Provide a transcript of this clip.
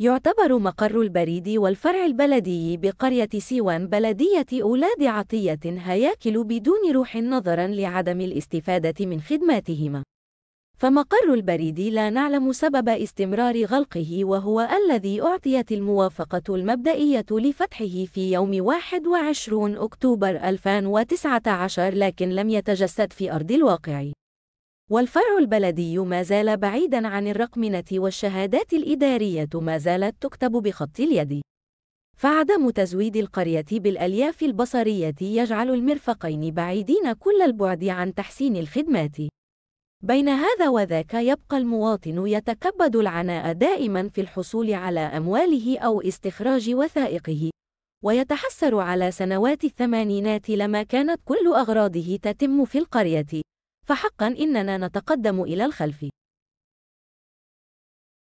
يعتبر مقر البريد والفرع البلدي بقرية سيوان بلدية أولاد عطية هياكل بدون روح نظراً لعدم الاستفادة من خدماتهما. فمقر البريد لا نعلم سبب استمرار غلقه وهو الذي أعطيت الموافقة المبدئية لفتحه في يوم 21 أكتوبر 2019 لكن لم يتجسد في أرض الواقع. والفرع البلدي ما زال بعيداً عن الرقمنة والشهادات الإدارية ما زالت تكتب بخط اليد. فعدم تزويد القرية بالألياف البصرية يجعل المرفقين بعيدين كل البعد عن تحسين الخدمات. بين هذا وذاك يبقى المواطن يتكبد العناء دائماً في الحصول على أمواله أو استخراج وثائقه. ويتحسر على سنوات الثمانينات لما كانت كل أغراضه تتم في القرية. فحقا إننا نتقدم إلى الخلف